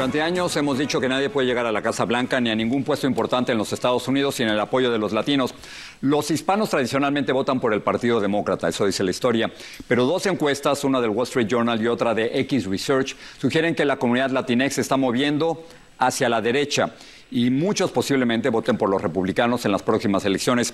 Durante años hemos dicho que nadie puede llegar a la Casa Blanca ni a ningún puesto importante en los Estados Unidos sin el apoyo de los latinos. Los hispanos tradicionalmente votan por el Partido Demócrata, eso dice la historia, pero dos encuestas, una del Wall Street Journal y otra de X Research, sugieren que la comunidad latinex se está moviendo hacia la derecha y muchos posiblemente voten por los republicanos en las próximas elecciones.